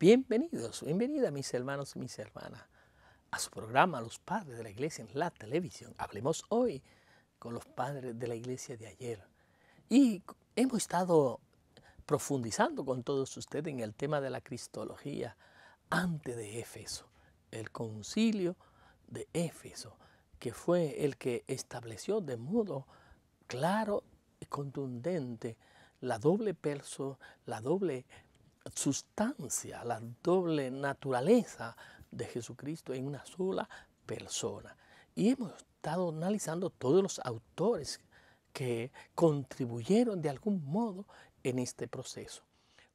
Bienvenidos, bienvenida mis hermanos y mis hermanas a su programa Los Padres de la Iglesia en la televisión. Hablemos hoy con los padres de la iglesia de ayer. Y hemos estado profundizando con todos ustedes en el tema de la cristología antes de Éfeso, el concilio de Éfeso, que fue el que estableció de modo claro y contundente la doble perso, la doble sustancia, la doble naturaleza de Jesucristo en una sola persona. Y hemos estado analizando todos los autores que contribuyeron de algún modo en este proceso.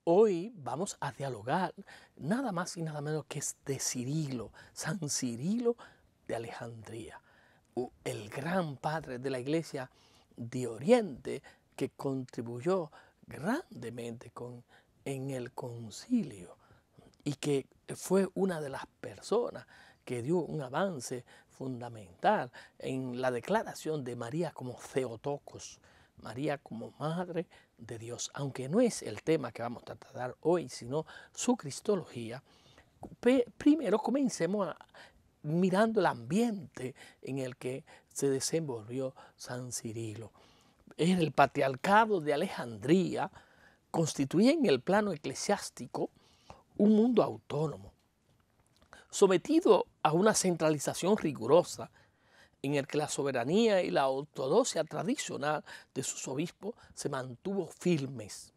Hoy vamos a dialogar nada más y nada menos que es de Cirilo, San Cirilo de Alejandría, el gran padre de la iglesia de Oriente que contribuyó grandemente con en el concilio y que fue una de las personas que dio un avance fundamental en la declaración de María como Theotokos, María como Madre de Dios, aunque no es el tema que vamos a tratar hoy, sino su cristología, primero comencemos mirando el ambiente en el que se desenvolvió San Cirilo. Era el patriarcado de Alejandría, constituye en el plano eclesiástico un mundo autónomo, sometido a una centralización rigurosa en el que la soberanía y la ortodoxia tradicional de sus obispos se mantuvo firmes.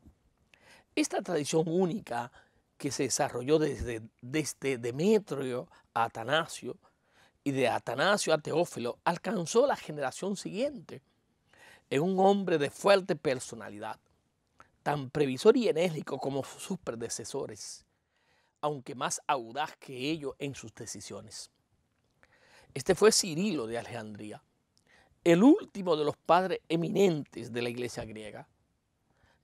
Esta tradición única que se desarrolló desde, Demetrio a Atanasio y de Atanasio a Teófilo alcanzó la generación siguiente. en un hombre de fuerte personalidad, tan previsor y enérgico como sus predecesores, aunque más audaz que ellos en sus decisiones. Este fue Cirilo de Alejandría, el último de los padres eminentes de la iglesia griega,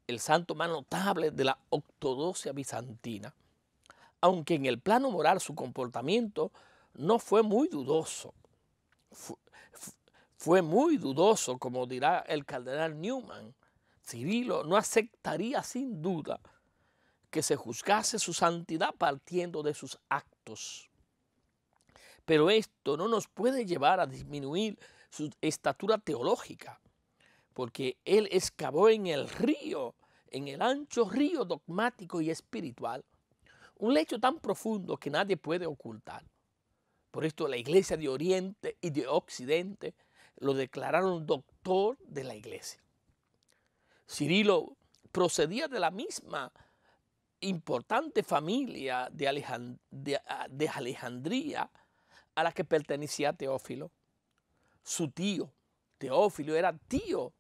el santo más notable de la ortodoxia bizantina, aunque en el plano moral su comportamiento no fue muy dudoso. Fue, fue muy dudoso, como dirá el cardenal Newman, Cirilo no aceptaría sin duda que se juzgase su santidad partiendo de sus actos. Pero esto no nos puede llevar a disminuir su estatura teológica, porque él excavó en el río, en el ancho río dogmático y espiritual, un lecho tan profundo que nadie puede ocultar. Por esto la iglesia de Oriente y de Occidente lo declararon doctor de la iglesia. Cirilo procedía de la misma importante familia ah, de, Alejandría a la que pertenecía Teófilo. Su tío, Teófilo, era tío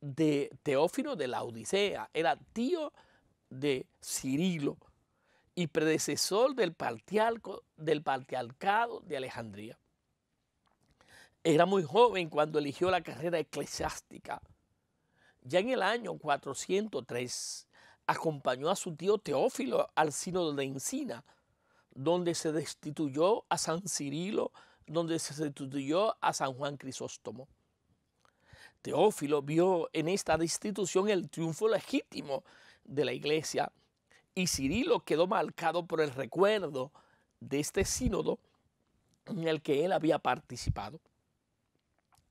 de Teófilo de la Odisea, era tío de Cirilo y predecesor del, del partialcado de Alejandría. Era muy joven cuando eligió la carrera eclesiástica ya en el año 403 acompañó a su tío Teófilo al sínodo de Encina, donde se destituyó a San Cirilo, donde se destituyó a San Juan Crisóstomo. Teófilo vio en esta destitución el triunfo legítimo de la iglesia y Cirilo quedó marcado por el recuerdo de este sínodo en el que él había participado.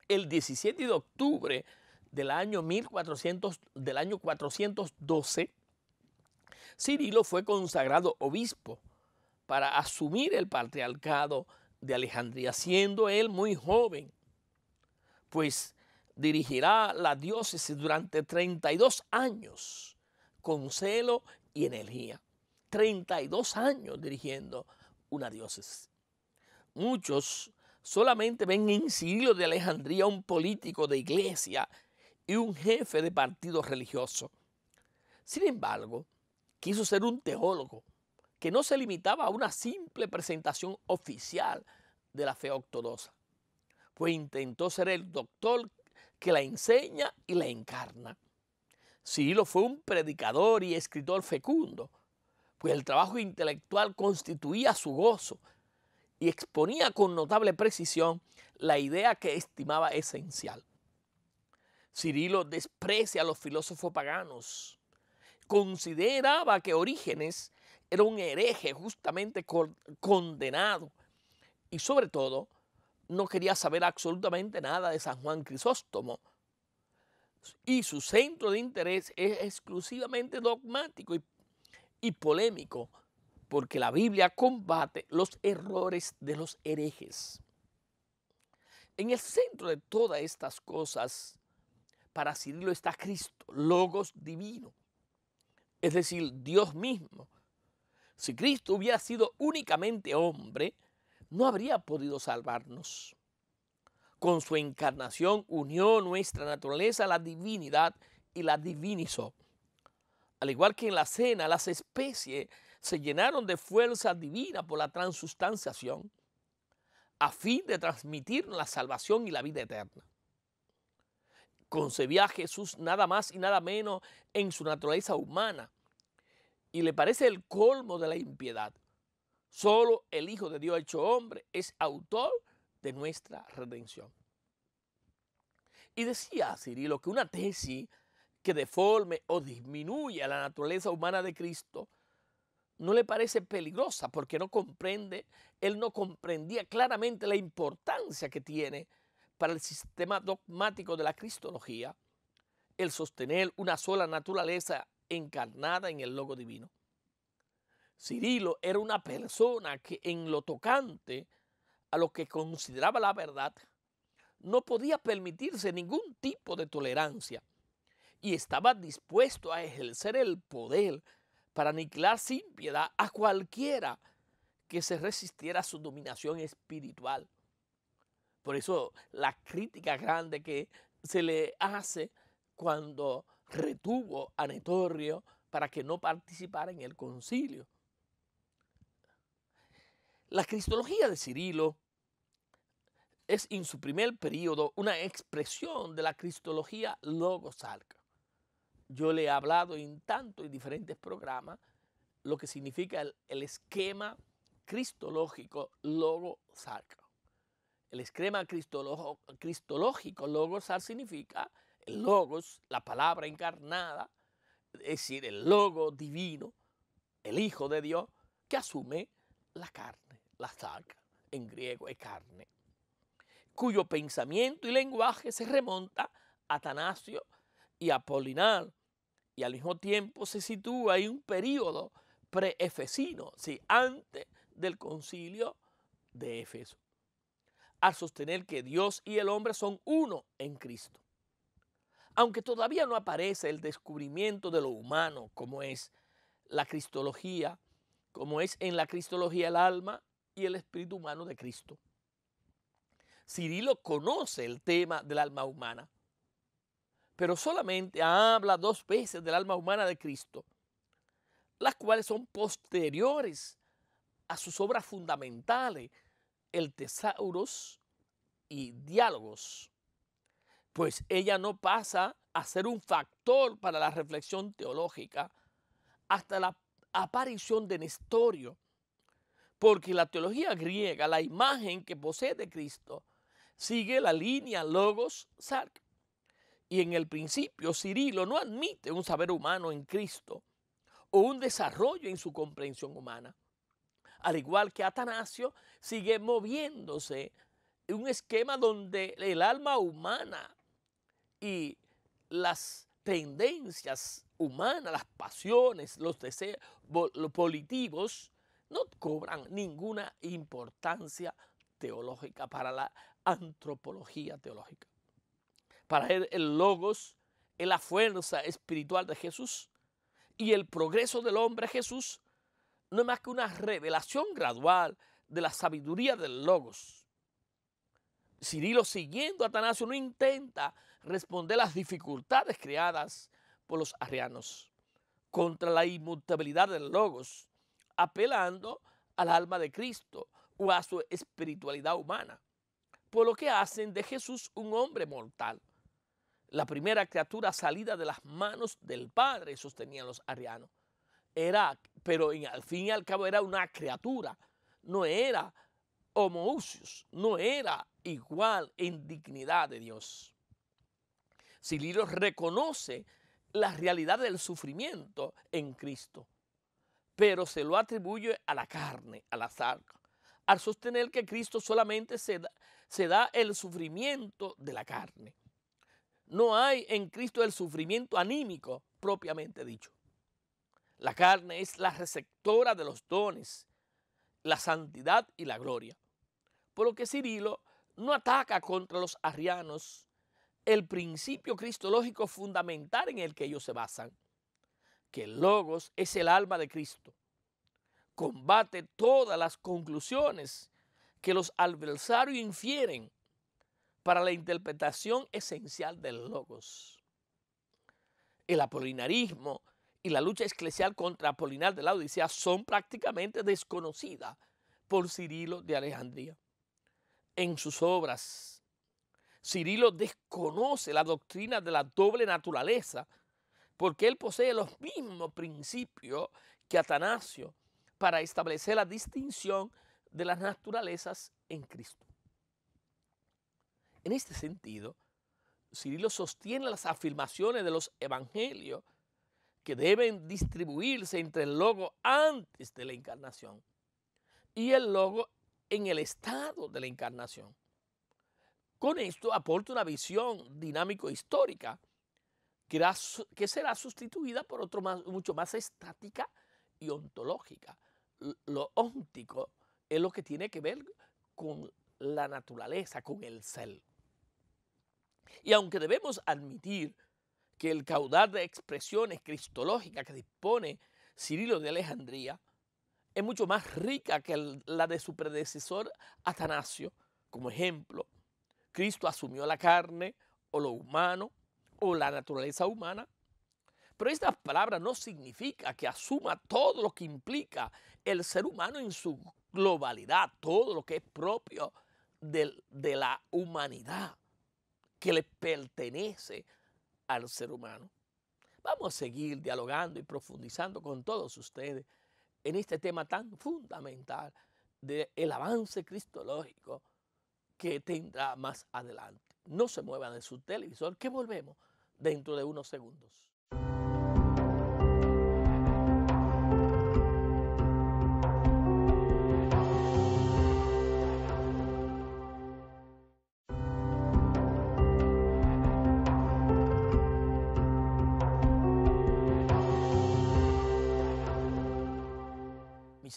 El 17 de octubre del año 1400, del año 412, Cirilo fue consagrado obispo para asumir el patriarcado de Alejandría, siendo él muy joven, pues dirigirá la diócesis durante 32 años con celo y energía. 32 años dirigiendo una diócesis. Muchos solamente ven en Cirilo de Alejandría un político de iglesia y un jefe de partido religioso. Sin embargo, quiso ser un teólogo que no se limitaba a una simple presentación oficial de la fe ortodoxa, pues intentó ser el doctor que la enseña y la encarna. Silo fue un predicador y escritor fecundo, pues el trabajo intelectual constituía su gozo y exponía con notable precisión la idea que estimaba esencial. Cirilo desprecia a los filósofos paganos. Consideraba que Orígenes era un hereje justamente condenado y sobre todo no quería saber absolutamente nada de San Juan Crisóstomo y su centro de interés es exclusivamente dogmático y, y polémico porque la Biblia combate los errores de los herejes. En el centro de todas estas cosas para Cirilo está Cristo, Logos divino, es decir, Dios mismo. Si Cristo hubiera sido únicamente hombre, no habría podido salvarnos. Con su encarnación unió nuestra naturaleza a la divinidad y la divinizó. Al igual que en la cena, las especies se llenaron de fuerza divina por la transustanciación, a fin de transmitirnos la salvación y la vida eterna concebía a Jesús nada más y nada menos en su naturaleza humana. Y le parece el colmo de la impiedad. Solo el Hijo de Dios hecho hombre es autor de nuestra redención. Y decía Cirilo que una tesis que deforme o disminuya la naturaleza humana de Cristo no le parece peligrosa porque no comprende, él no comprendía claramente la importancia que tiene para el sistema dogmático de la cristología el sostener una sola naturaleza encarnada en el logo divino. Cirilo era una persona que en lo tocante a lo que consideraba la verdad, no podía permitirse ningún tipo de tolerancia y estaba dispuesto a ejercer el poder para aniquilar sin piedad a cualquiera que se resistiera a su dominación espiritual. Por eso la crítica grande que se le hace cuando retuvo a Netorrio para que no participara en el concilio. La cristología de Cirilo es en su primer periodo una expresión de la cristología logosarca. Yo le he hablado en tanto y diferentes programas lo que significa el, el esquema cristológico logosarca. El esquema cristológico logosar, significa el logos, la palabra encarnada, es decir, el logo divino, el Hijo de Dios, que asume la carne, la saca, en griego es carne, cuyo pensamiento y lenguaje se remonta a Atanasio y Apolinar, y al mismo tiempo se sitúa en un periodo preefesino, sí, antes del concilio de Éfeso al sostener que Dios y el hombre son uno en Cristo. Aunque todavía no aparece el descubrimiento de lo humano como es la cristología, como es en la cristología el alma y el espíritu humano de Cristo. Cirilo conoce el tema del alma humana, pero solamente habla dos veces del alma humana de Cristo, las cuales son posteriores a sus obras fundamentales el Tesauros y Diálogos, pues ella no pasa a ser un factor para la reflexión teológica hasta la aparición de Nestorio, porque la teología griega, la imagen que posee de Cristo, sigue la línea logos sarc. Y en el principio Cirilo no admite un saber humano en Cristo o un desarrollo en su comprensión humana al igual que Atanasio, sigue moviéndose en un esquema donde el alma humana y las tendencias humanas, las pasiones, los deseos los politivos, no cobran ninguna importancia teológica para la antropología teológica. Para él el logos es la fuerza espiritual de Jesús y el progreso del hombre Jesús no es más que una revelación gradual de la sabiduría del Logos. Cirilo, siguiendo a Atanasio, no intenta responder las dificultades creadas por los arrianos contra la inmutabilidad del Logos, apelando al alma de Cristo o a su espiritualidad humana, por lo que hacen de Jesús un hombre mortal. La primera criatura salida de las manos del Padre, sostenían los arrianos pero en, al fin y al cabo era una criatura, no era homoousios, no era igual en dignidad de Dios. Sililo reconoce la realidad del sufrimiento en Cristo, pero se lo atribuye a la carne, a la sarca, al sostener que Cristo solamente se da el sufrimiento de la carne. No hay en Cristo el sufrimiento anímico propiamente dicho. La carne es la receptora de los dones, la santidad y la gloria. Por lo que Cirilo no ataca contra los arrianos el principio cristológico fundamental en el que ellos se basan, que el logos es el alma de Cristo. Combate todas las conclusiones que los adversarios infieren para la interpretación esencial del logos. El apolinarismo y la lucha eclesial contra Apolinar de la Odisea son prácticamente desconocidas por Cirilo de Alejandría. En sus obras, Cirilo desconoce la doctrina de la doble naturaleza porque él posee los mismos principios que Atanasio para establecer la distinción de las naturalezas en Cristo. En este sentido, Cirilo sostiene las afirmaciones de los evangelios que deben distribuirse entre el logo antes de la encarnación y el logo en el estado de la encarnación. Con esto aporta una visión dinámico-histórica que, será sustituida por otro mucho más estática y ontológica. Lo óntico es lo que tiene que ver con la naturaleza, con el ser. Y aunque debemos admitir que el caudal de expresiones cristológicas que dispone Cirilo de Alejandría es mucho más rica que la de su predecesor Atanasio. Como ejemplo, Cristo asumió la carne o lo humano o la naturaleza humana. Pero esta palabra no significa que asuma todo lo que implica el ser humano en su globalidad, todo lo que es propio de, de la humanidad, que le pertenece al ser humano. Vamos a seguir dialogando y profundizando con todos ustedes en este tema tan fundamental del avance cristológico que tendrá más adelante. No se muevan de su televisor, que volvemos dentro de unos segundos.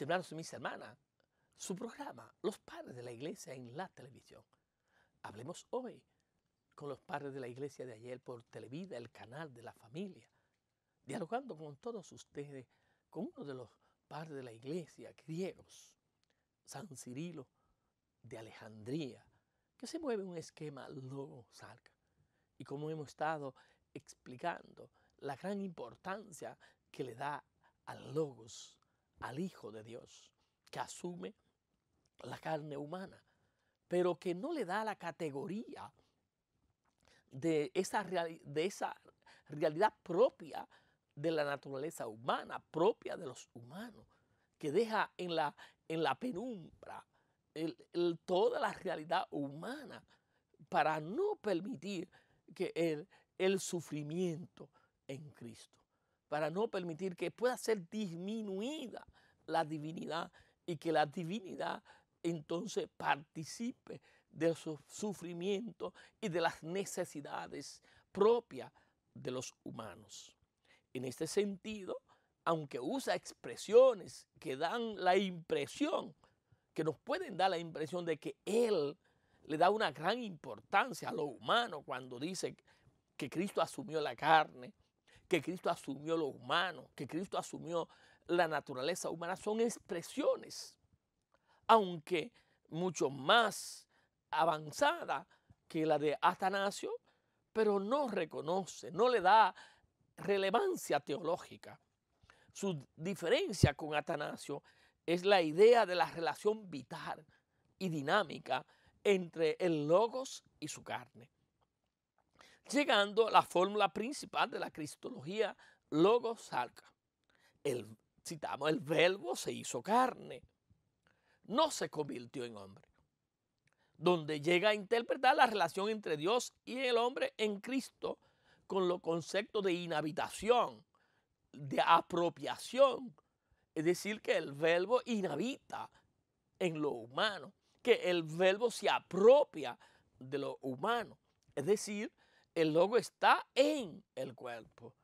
hermanos y mis hermanas, su programa, Los Padres de la Iglesia en la televisión. Hablemos hoy con los padres de la iglesia de ayer por Televida, el canal de la familia, dialogando con todos ustedes, con uno de los padres de la iglesia griegos, San Cirilo de Alejandría, que se mueve un esquema logosarca. Y como hemos estado explicando la gran importancia que le da al logos, al Hijo de Dios, que asume la carne humana, pero que no le da la categoría de esa, de esa realidad propia de la naturaleza humana, propia de los humanos, que deja en la, en la penumbra toda la realidad humana para no permitir que el sufrimiento en Cristo para no permitir que pueda ser disminuida la divinidad y que la divinidad entonces participe de sufrimiento sufrimientos y de las necesidades propias de los humanos. En este sentido, aunque usa expresiones que dan la impresión, que nos pueden dar la impresión de que Él le da una gran importancia a lo humano cuando dice que Cristo asumió la carne, que Cristo asumió lo humano, que Cristo asumió la naturaleza humana, son expresiones, aunque mucho más avanzada que la de Atanasio, pero no reconoce, no le da relevancia teológica. Su diferencia con Atanasio es la idea de la relación vital y dinámica entre el logos y su carne llegando a la fórmula principal de la cristología logosarca. El, citamos, el verbo se hizo carne, no se convirtió en hombre, donde llega a interpretar la relación entre Dios y el hombre en Cristo con los conceptos de inhabitación, de apropiación, es decir, que el verbo inhabita en lo humano, que el verbo se apropia de lo humano, es decir, el logo está en el cuerpo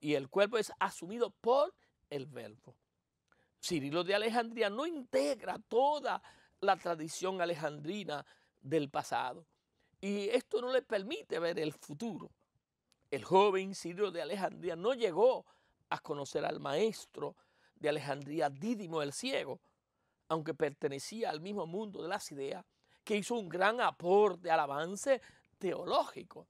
y el cuerpo es asumido por el verbo. Cirilo de Alejandría no integra toda la tradición alejandrina del pasado y esto no le permite ver el futuro. El joven Cirilo de Alejandría no llegó a conocer al maestro de Alejandría, Dídimo el Ciego, aunque pertenecía al mismo mundo de las ideas, que hizo un gran aporte al avance teológico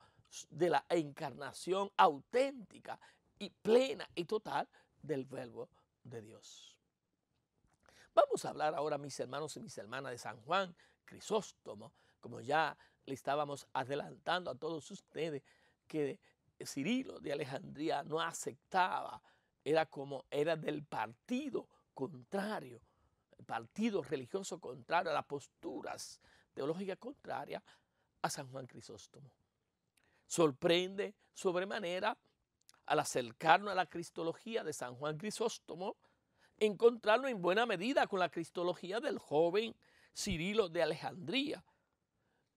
de la encarnación auténtica y plena y total del verbo de Dios. Vamos a hablar ahora, mis hermanos y mis hermanas, de San Juan Crisóstomo, como ya le estábamos adelantando a todos ustedes, que Cirilo de Alejandría no aceptaba, era como era del partido contrario, partido religioso contrario a las posturas teológicas contrarias a San Juan Crisóstomo sorprende sobremanera al acercarnos a la cristología de San Juan Crisóstomo, encontrarlo en buena medida con la cristología del joven Cirilo de Alejandría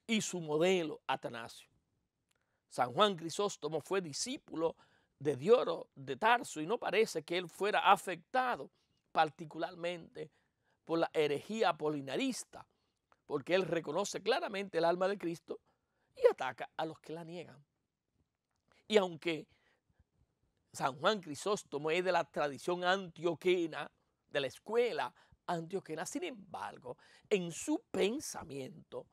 y su modelo Atanasio. San Juan Crisóstomo fue discípulo de Dioro de Tarso y no parece que él fuera afectado particularmente por la herejía apolinarista, porque él reconoce claramente el alma de Cristo y ataca a los que la niegan. Y aunque San Juan Crisóstomo es de la tradición antioquena, de la escuela antioquena, sin embargo, en su pensamiento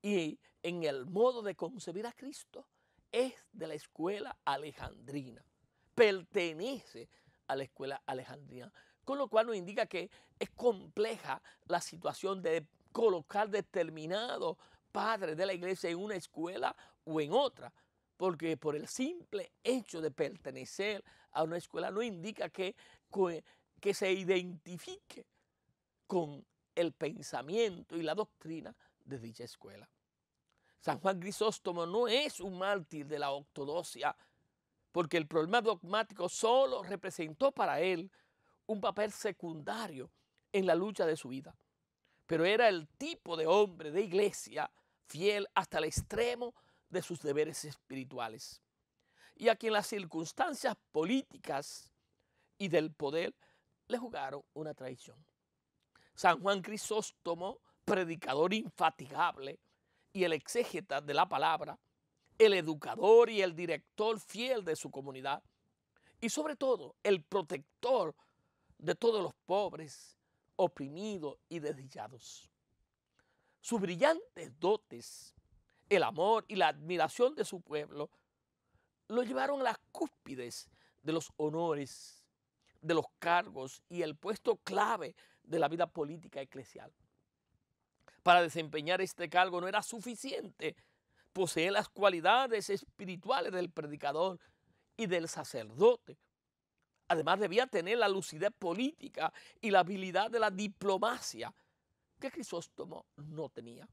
y en el modo de concebir a Cristo, es de la escuela alejandrina, pertenece a la escuela alejandrina, con lo cual nos indica que es compleja la situación de colocar determinados padre de la iglesia en una escuela o en otra, porque por el simple hecho de pertenecer a una escuela no indica que, que se identifique con el pensamiento y la doctrina de dicha escuela. San Juan Grisóstomo no es un mártir de la ortodoxia, porque el problema dogmático solo representó para él un papel secundario en la lucha de su vida, pero era el tipo de hombre de iglesia fiel hasta el extremo de sus deberes espirituales y a quien las circunstancias políticas y del poder le jugaron una traición. San Juan Crisóstomo, predicador infatigable y el exégeta de la palabra, el educador y el director fiel de su comunidad, y sobre todo el protector de todos los pobres, oprimidos y desdichados sus brillantes dotes, el amor y la admiración de su pueblo, lo llevaron a las cúspides de los honores, de los cargos y el puesto clave de la vida política eclesial. Para desempeñar este cargo no era suficiente poseer las cualidades espirituales del predicador y del sacerdote. Además debía tener la lucidez política y la habilidad de la diplomacia que Crisóstomo no tenía.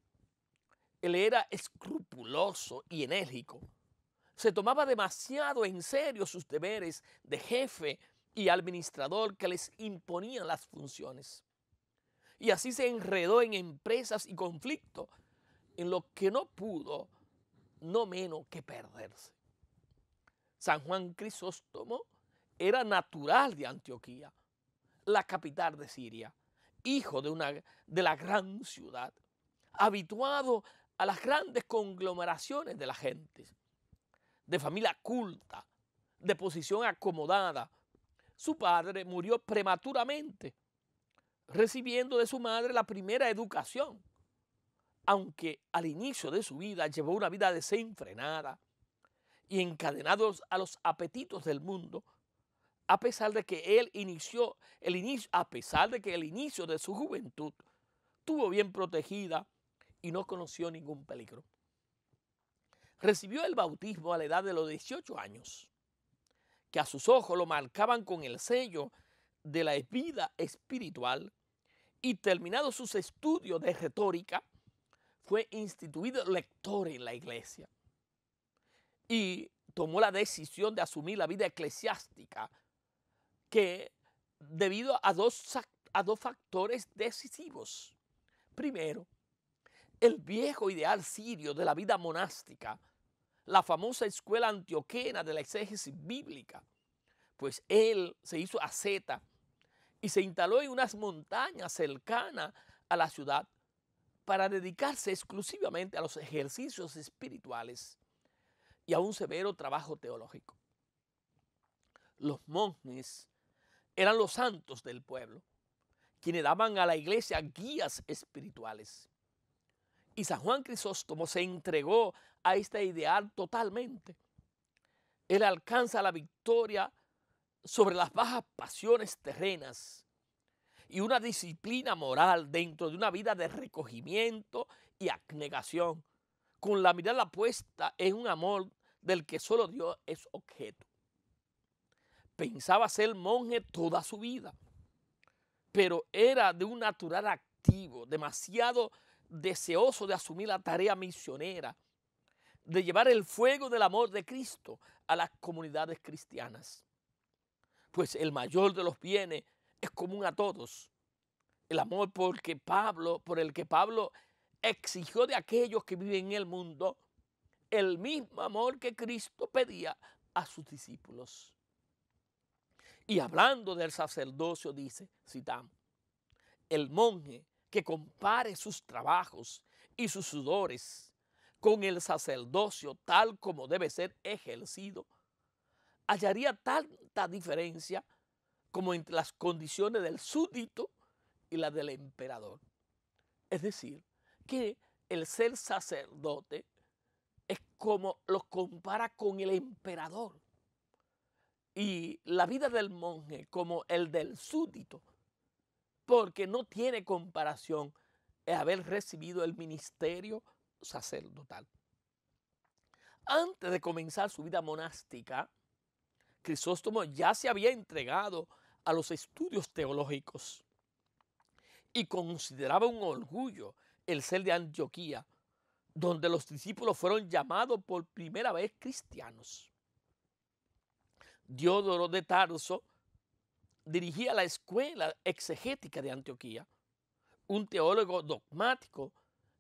Él era escrupuloso y enérgico. Se tomaba demasiado en serio sus deberes de jefe y administrador que les imponían las funciones. Y así se enredó en empresas y conflictos en lo que no pudo no menos que perderse. San Juan Crisóstomo era natural de Antioquía, la capital de Siria, hijo de, una, de la gran ciudad, habituado a las grandes conglomeraciones de la gente, de familia culta, de posición acomodada. Su padre murió prematuramente, recibiendo de su madre la primera educación, aunque al inicio de su vida llevó una vida desenfrenada y encadenados a los apetitos del mundo, a pesar de que él inició, el inicio, a pesar de que el inicio de su juventud estuvo bien protegida y no conoció ningún peligro. Recibió el bautismo a la edad de los 18 años, que a sus ojos lo marcaban con el sello de la vida espiritual y terminado sus estudios de retórica, fue instituido lector en la iglesia y tomó la decisión de asumir la vida eclesiástica que debido a dos, a dos factores decisivos. Primero, el viejo ideal sirio de la vida monástica, la famosa escuela antioquena de la exégesis bíblica, pues él se hizo asceta y se instaló en unas montañas cercanas a la ciudad para dedicarse exclusivamente a los ejercicios espirituales y a un severo trabajo teológico. Los monjes eran los santos del pueblo, quienes daban a la iglesia guías espirituales. Y San Juan Crisóstomo se entregó a este ideal totalmente. Él alcanza la victoria sobre las bajas pasiones terrenas y una disciplina moral dentro de una vida de recogimiento y abnegación, con la mirada puesta en un amor del que solo Dios es objeto. Pensaba ser monje toda su vida, pero era de un natural activo, demasiado deseoso de asumir la tarea misionera, de llevar el fuego del amor de Cristo a las comunidades cristianas. Pues el mayor de los bienes es común a todos. El amor Pablo, por el que Pablo exigió de aquellos que viven en el mundo, el mismo amor que Cristo pedía a sus discípulos. Y hablando del sacerdocio, dice, citamos, el monje que compare sus trabajos y sus sudores con el sacerdocio tal como debe ser ejercido, hallaría tanta diferencia como entre las condiciones del súbdito y las del emperador. Es decir, que el ser sacerdote es como lo compara con el emperador y la vida del monje como el del súbdito, porque no tiene comparación haber recibido el ministerio sacerdotal. Antes de comenzar su vida monástica, Crisóstomo ya se había entregado a los estudios teológicos y consideraba un orgullo el ser de Antioquía, donde los discípulos fueron llamados por primera vez cristianos. Diodoro de Tarso dirigía la escuela exegética de Antioquía, un teólogo dogmático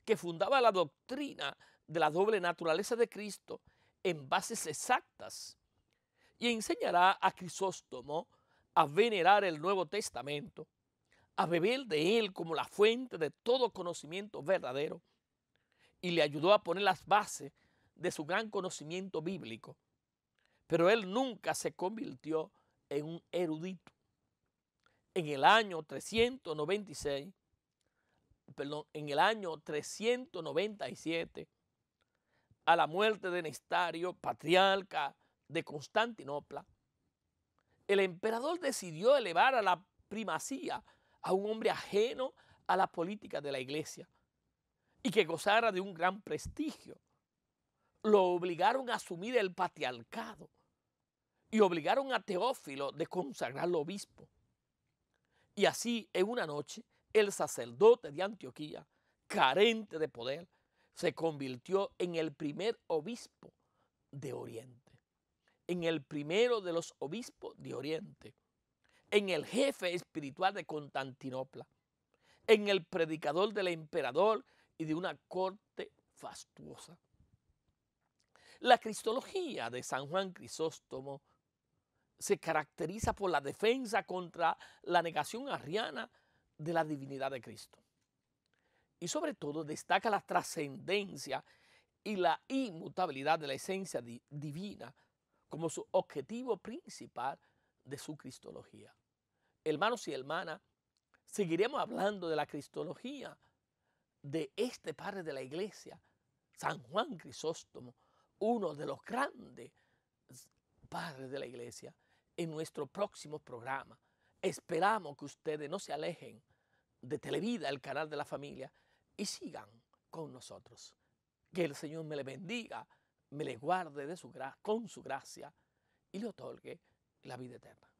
que fundaba la doctrina de la doble naturaleza de Cristo en bases exactas y enseñará a Crisóstomo a venerar el Nuevo Testamento, a beber de él como la fuente de todo conocimiento verdadero y le ayudó a poner las bases de su gran conocimiento bíblico. Pero él nunca se convirtió en un erudito. En el año 396, perdón, en el año 397, a la muerte de Nestario, patriarca de Constantinopla, el emperador decidió elevar a la primacía a un hombre ajeno a la política de la iglesia y que gozara de un gran prestigio. Lo obligaron a asumir el patriarcado y obligaron a Teófilo de consagrarlo obispo. Y así, en una noche, el sacerdote de Antioquía, carente de poder, se convirtió en el primer obispo de Oriente, en el primero de los obispos de Oriente, en el jefe espiritual de Constantinopla, en el predicador del emperador y de una corte fastuosa. La cristología de San Juan Crisóstomo se caracteriza por la defensa contra la negación arriana de la divinidad de Cristo. Y sobre todo destaca la trascendencia y la inmutabilidad de la esencia divina como su objetivo principal de su cristología. Hermanos y hermanas, seguiremos hablando de la cristología de este padre de la iglesia, San Juan Crisóstomo, uno de los grandes padres de la iglesia en nuestro próximo programa. Esperamos que ustedes no se alejen de Televida, el canal de la familia, y sigan con nosotros. Que el Señor me le bendiga, me le guarde de su con su gracia y le otorgue la vida eterna.